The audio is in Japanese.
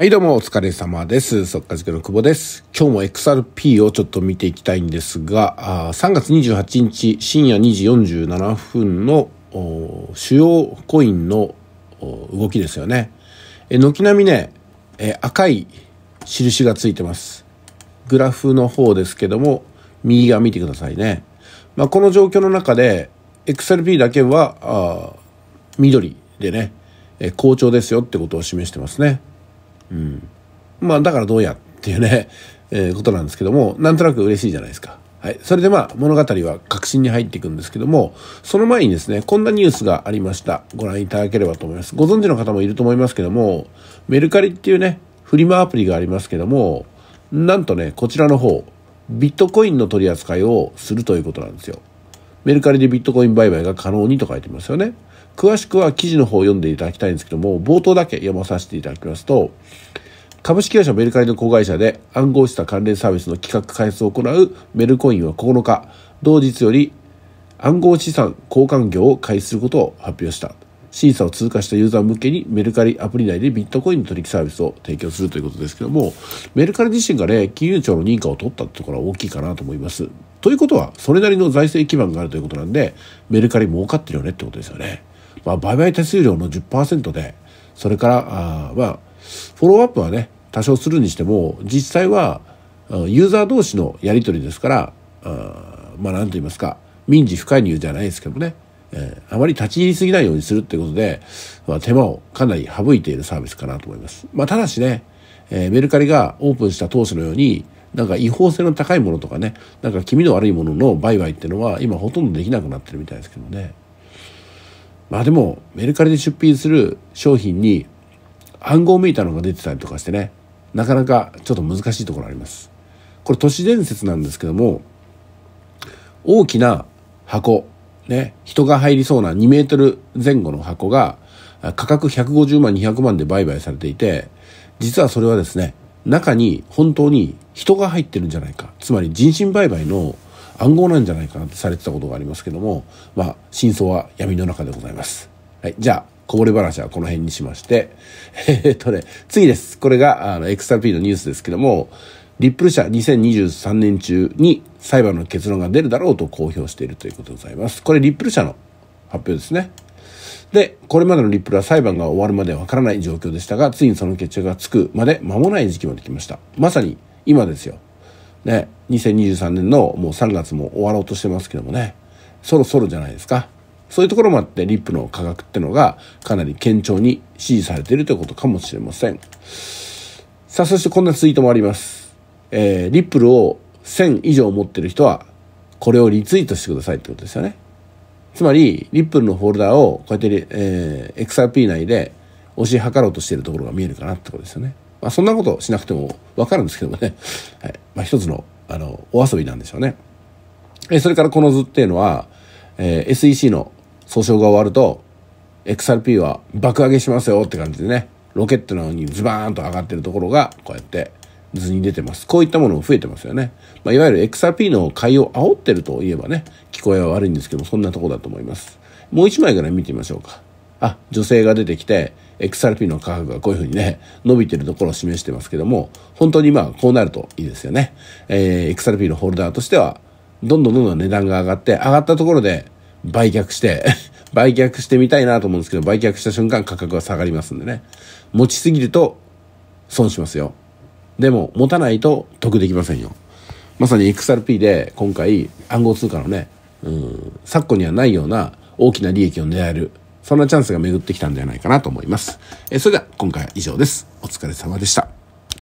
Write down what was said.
はい、どうもお疲れ様です。そか稼塾の久保です。今日も XRP をちょっと見ていきたいんですが、あ3月28日深夜2時47分の主要コインの動きですよね。え、軒並みね、え、赤い印がついてます。グラフの方ですけども、右側見てくださいね。まあ、この状況の中で、XRP だけは、あ緑でね、好調ですよってことを示してますね。うん。まあ、だからどうやっていうね、えー、ことなんですけども、なんとなく嬉しいじゃないですか。はい。それでまあ、物語は核心に入っていくんですけども、その前にですね、こんなニュースがありました。ご覧いただければと思います。ご存知の方もいると思いますけども、メルカリっていうね、フリマアプリがありますけども、なんとね、こちらの方、ビットコインの取り扱いをするということなんですよ。メルカリでビットコイン売買が可能にと書いてますよね。詳しくは記事の方を読んでいただきたいんですけども、冒頭だけ読まさせていただきますと、株式会社メルカリの子会社で暗号資産関連サービスの企画開発を行うメルコインは9日、同日より暗号資産交換業を開始することを発表した。審査を通過したユーザー向けにメルカリアプリ内でビットコインの取引サービスを提供するということですけども、メルカリ自身がね、金融庁の認可を取ったってところは大きいかなと思います。ということは、それなりの財政基盤があるということなんで、メルカリ儲かってるよねってことですよね。まあ、売買手数料の10%でそれからあまあフォローアップはね多少するにしても実際はユーザー同士のやり取りですからあまあ何と言いますか民事不介入じゃないですけどね、えー、あまり立ち入りすぎないようにするってことで、まあ、手間をかなり省いているサービスかなと思います。まあ、ただしね、えー、メルカリがオープンした当初のようになんか違法性の高いものとかねなんか気味の悪いものの売買っていうのは今ほとんどできなくなってるみたいですけどね。まあでもメルカリで出品する商品に暗号メーターのが出てたりとかしてねなかなかちょっと難しいところありますこれ都市伝説なんですけども大きな箱ね人が入りそうな2メートル前後の箱が価格150万200万で売買されていて実はそれはですね中に本当に人が入ってるんじゃないかつまり人身売買の暗号なんじゃないかなってされてたことがありますけども、まあ、真相は闇の中でございます。はい、じゃあ、こぼれ話はこの辺にしまして、えっとね、次です。これが、あの、XRP のニュースですけども、リップル社2023年中に裁判の結論が出るだろうと公表しているということでございます。これリップル社の発表ですね。で、これまでのリップルは裁判が終わるまでわからない状況でしたが、ついにその決着がつくまで間もない時期まで来ました。まさに今ですよ。ね。2023年のもう3月も終わろうとしてますけどもねそろそろじゃないですかそういうところもあってリップの価格ってのがかなり堅調に支持されているということかもしれませんさあそしてこんなツイートもあります、えー、リップルを1000以上持ってる人はこれをリツイートしてくださいってことですよねつまりリップルのフォルダをこうやって、えー、XRP 内で押し量ろうとしているところが見えるかなってことですよねまあそんなことしなくてもわかるんですけどもね、はいまあ、一つのあのお遊びなんでしょうね。えそれからこの図っていうのは、えー、SEC の訴訟が終わると XRP は爆上げしますよって感じでねロケットのようにズバーンと上がってるところがこうやって図に出てますこういったものも増えてますよね、まあ、いわゆる XRP の買いを煽ってるといえばね聞こえは悪いんですけどそんなとこだと思いますもう一枚ぐらい見てみましょうかあ女性が出てきて XRP の価格がこういうふうにね、伸びてるところを示してますけども、本当にまあこうなるといいですよね。えー、XRP のホルダーとしては、どんどんどんどん値段が上がって、上がったところで売却して 売却してみたいなと思うんですけど、売却した瞬間価格は下がりますんでね。持ちすぎると損しますよ。でも、持たないと得できませんよ。まさに XRP で今回暗号通貨のね、うん、昨今にはないような大きな利益を狙えるそんなチャンスが巡ってきたんじゃないかなと思います。えそれでは今回は以上です。お疲れ様でした。